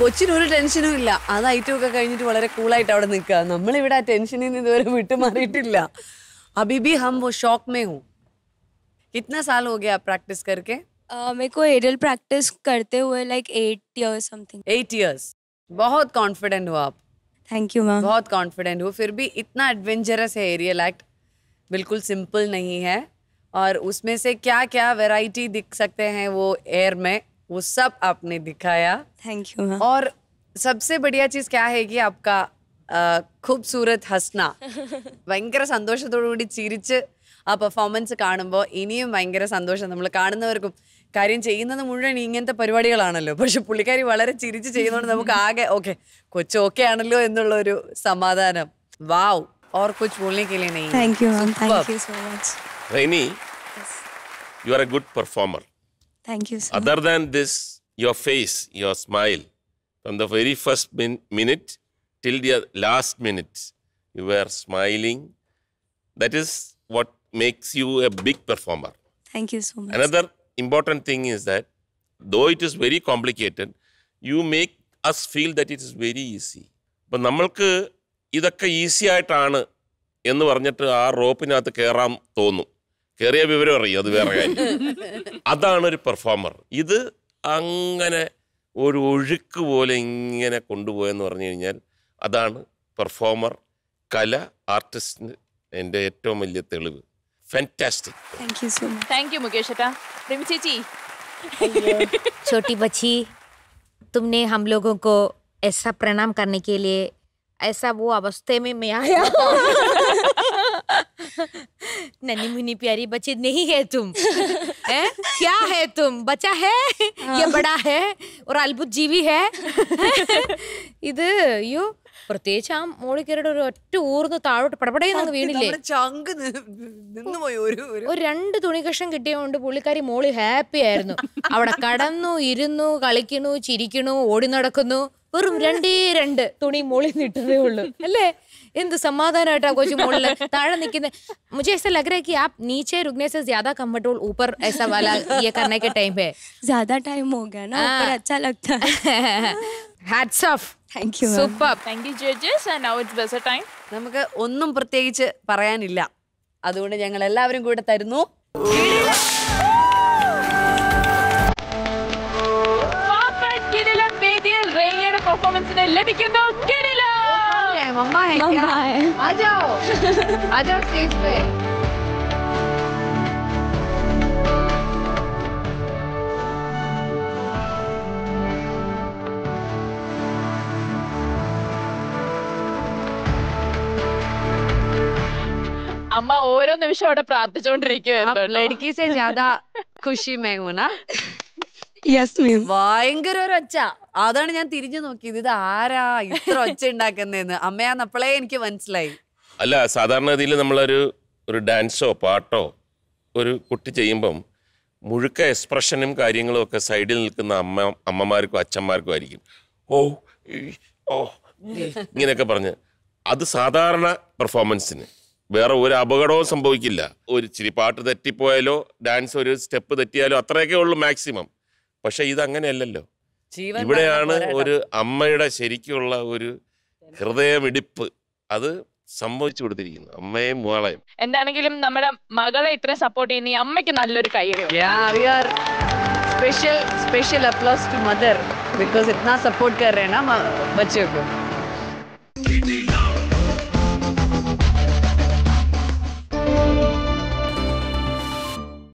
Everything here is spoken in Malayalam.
কোচি নোরি টেনশনও இல்ல আদ আইটোকে যাইনিট වලরে কুল আইটো অবড় নিকা আমরা এবিডা টেনশন ইন দোরে উইট মারিটিলা আবিবি হাম ও শক মে হু এতনা সাল হো গয়া প্র্যাকটিস করকে মেকো এয়ারিয়াল প্র্যাকটিস করতে হুয়ে like 8 year or something 8 years বহুত কনফিডেন্ট হো আপ থ্যাঙ্ক ইউ ম্যাম বহুত কনফিডেন্ট হো ফির ভি এতনা অ্যাডভেঞ্চারাস এয়ারিয়াল অ্যাক্ট বিলকুল সিম্পল নহি হ অর উসমে সে ক্য ক্য ভ্যারাইটি দেখ সকতে হ্যায় ও এয়ার মে वो सब आपने दिखाया थैंक यू और सबसे बढ़िया चीज क्या है कि आपका खूबसूरत ഹസ്ന ഭയങ്കര സന്തോഷത്തോടുകൂടി ചിരിച്ച് ആ പെർഫോമൻസ് കാണുമ്പോൾ ഇനിയും ഭയങ്കര സന്തോഷം നമ്മൾ കാണുന്നവർക്കും കാര്യം ചെയ്യുന്നത് മുഴുവൻ ഇങ്ങനത്തെ പരിപാടികളാണല്ലോ പക്ഷെ പുള്ളിക്കാരി വളരെ ചിരിച്ച് ചെയ്യുന്നതുകൊണ്ട് നമുക്ക് ആകെ ഓക്കെ കൊച്ചു ഓക്കെ ആണല്ലോ എന്നുള്ള ഒരു സമാധാനം വാവ് ഓർ കൊച്ചു പുള്ളിക്കില്ലേ Reni you are a good performer Thank you, sir. Other than this, your face, your smile, from the very first min minute till the last minute, you were smiling. That is what makes you a big performer. Thank you so much. Another important thing is that though it is very complicated, you make us feel that it is very easy. But അപ്പം നമ്മൾക്ക് ഇതൊക്കെ ഈസി ആയിട്ടാണ് എന്ന് പറഞ്ഞിട്ട് ആ റോപ്പിനകത്ത് കയറാൻ തോന്നും കയറിയ വിവരം അറിയും അത് വേറെ കാര്യം അതാണ് ഒരു പെർഫോമർ ഇത് അങ്ങനെ ഒരു ഒഴുക്ക് പോലെ ഇങ്ങനെ കൊണ്ടുപോയെന്ന് പറഞ്ഞു കഴിഞ്ഞാൽ അതാണ് പെർഫോമർ കല ആർട്ടിസ്റ്റിന് എൻ്റെ ഏറ്റവും വലിയ തെളിവ് ഫാന്റാസ്റ്റിക് താങ്ക് യു മുകേഷ് ചേച്ചി छोटी बच्ची तुमने हम लोगों को ऐसा प्रणाम करने के लिए ऐसा वो अवस्थे में मैं आया नन्ही मुन्नी प्यारी बच्चे नहीं है तुम है? क्या है तुम बच्चा है या बड़ा है ഒരു അത്ഭുതജീവി ഹേ ഇത് അയ്യോ പ്രത്യേകിച്ച് ആ മോളിൽ കയറിയുടെ ഒരു ഒറ്റ ഊർന്ന് താഴോട്ട് പടപടയെന്ന് വീണില്ലേ ചങ്ക് നിന്നുപോയി ഒരു ഒരു രണ്ട് തുണികഷം കിട്ടിയതുകൊണ്ട് പുള്ളിക്കാരി മോളി ഹാപ്പി ആയിരുന്നു അവിടെ കടന്നു ഇരുന്നു കളിക്കണു ചിരിക്കണു ഓടി നടക്കുന്നു വെറും രണ്ടേ രണ്ട് തുണി മുകളിൽ നിട്ടതേ ഉള്ളൂ അല്ലേ എന്ത് സമാധാനമായിട്ടാ കൊച്ചു മോളിൽ താഴെ നിൽക്കുന്നത് मुझे ऐसा लग रहा है कि आप नीचे रुकने से ज्यादा कंफर्टेबल ऊपर ऐसा वाला ये करने के टाइम पे ज्यादा टाइम हो गया ना अच्छा लगता है hats off thank you super thank you judges and now it's buzzer time നമുക്ക് ഒന്നും പ്രത്യേകിച്ച് പറയാനില്ല അതുകൊണ്ട് ഞങ്ങൾ എല്ലാവരും കൂടെ തരുന്നു let me give those kitty love. मम्मा है मम्मा क्या? है आ जाओ आ जाओ स्टेज पे അമ്മ ഓരോ നിമിഷം അവിടെ പ്രാർത്ഥിച്ചുകൊണ്ടിരിക്കുകയായിരുന്നു ലഡ്ക്കി സെ ജാദാ ഖുഷി മേ ഹൂന യെസ് മാം ഭയങ്കര ഒരു ഒച്ച അതാണ് ഞാൻ തിരിഞ്ഞു നോക്കിയത് ഇത് ആരാ ഇത്ര ഒച്ച ഉണ്ടാക്കുന്നതെന്ന് അമ്മയാന്ന് എനിക്ക് മനസ്സിലായി അല്ല സാധാരണഗതിയിൽ നമ്മളൊരു ഒരു ഡാൻസോ പാട്ടോ ഒരു കുട്ടി ചെയ്യുമ്പം മുഴുക്ക എക്സ്പ്രഷനും കാര്യങ്ങളും ഒക്കെ സൈഡിൽ നിൽക്കുന്ന അമ്മ അമ്മമാർക്കും അച്ഛന്മാർക്കും ആയിരിക്കും ഓ ഓ ഇങ്ങനെയൊക്കെ പറഞ്ഞ് അത് സാധാരണ പെർഫോമൻസിന് വേറെ ഒരു അപകടവും സംഭവിക്കില്ല ഒരു ഇച്ചിരി പാട്ട് തെറ്റിപ്പോയാലോ ഡാൻസ് ഒരു സ്റ്റെപ്പ് തെറ്റിയാലോ അത്രയൊക്കെ ഉള്ളൂ മാക്സിമം പക്ഷേ ഇതങ്ങനെയല്ലല്ലോ ഇവിടെയാണ് ഒരു അമ്മയുടെ ശരിക്കുള്ള ഒരു ഹൃദയമിടിപ്പ് അത് സംഭവിച്ചു കൊടുത്തിരിക്കുന്നു അമ്മയും മോളയും എന്താണെങ്കിലും നമ്മുടെ മകളെ ഇത്രയും സപ്പോർട്ട് ചെയ്യുന്ന ഈ അമ്മയ്ക്ക് നല്ലൊരു special special applause to mother because ഇത്ര സപ്പോർട്ട് കർ रहे हैं ना को